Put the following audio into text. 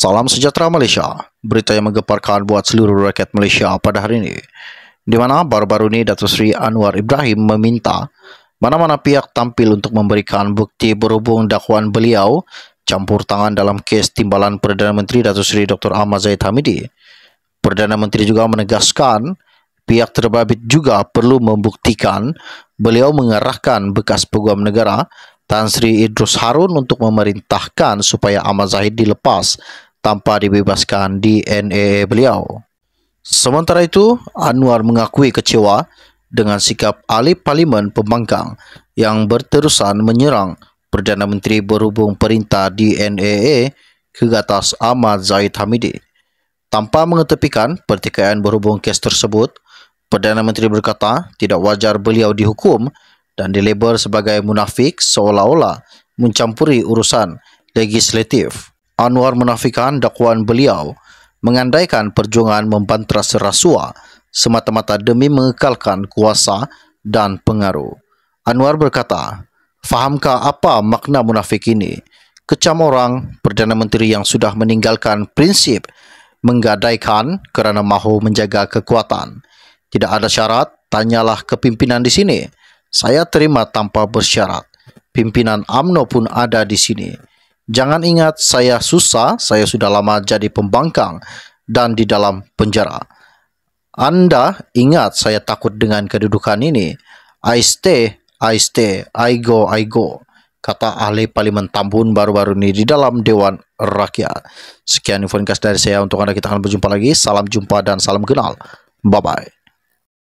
Salam sejahtera Malaysia. Berita yang menggemparkan buat seluruh rakyat Malaysia pada hari ini. Di mana baru-baru ini Datuk Seri Anwar Ibrahim meminta mana-mana pihak tampil untuk memberikan bukti berhubung dakwaan beliau campur tangan dalam kes timbalan Perdana Menteri Datuk Seri Dr. Ahmad Zaid Hamidi. Perdana Menteri juga menegaskan pihak terbabit juga perlu membuktikan beliau mengarahkan bekas peguam negara Tan Sri Idrus Harun untuk memerintahkan supaya Ahmad Zahid dilepas tanpa dibebaskan di DNA beliau. Sementara itu, Anwar mengakui kecewa dengan sikap ahli parlimen pembangkang yang berterusan menyerang Perdana Menteri berhubung perintah di DNAA ke atas Ahmad Zahid Hamidi. Tanpa mengetepikan pertikaian berhubung kes tersebut, Perdana Menteri berkata tidak wajar beliau dihukum dan dilabel sebagai munafik seolah-olah mencampuri urusan legislatif. Anwar menafikan dakwaan beliau mengandaikan perjuangan membantras rasuah semata-mata demi mengekalkan kuasa dan pengaruh. Anwar berkata, Fahamkah apa makna munafik ini? Kecam orang Perdana Menteri yang sudah meninggalkan prinsip menggadaikan kerana mahu menjaga kekuatan. Tidak ada syarat, tanyalah kepimpinan di sini. Saya terima tanpa bersyarat. Pimpinan AMNO pun ada di sini. Jangan ingat saya susah, saya sudah lama jadi pembangkang dan di dalam penjara. Anda ingat saya takut dengan kedudukan ini. I stay, I stay, I go, I go. Kata ahli parlimen Tambun baru-baru ini di dalam Dewan Rakyat. Sekian infonkas dari saya untuk anda. Kita akan berjumpa lagi. Salam jumpa dan salam kenal. Bye-bye.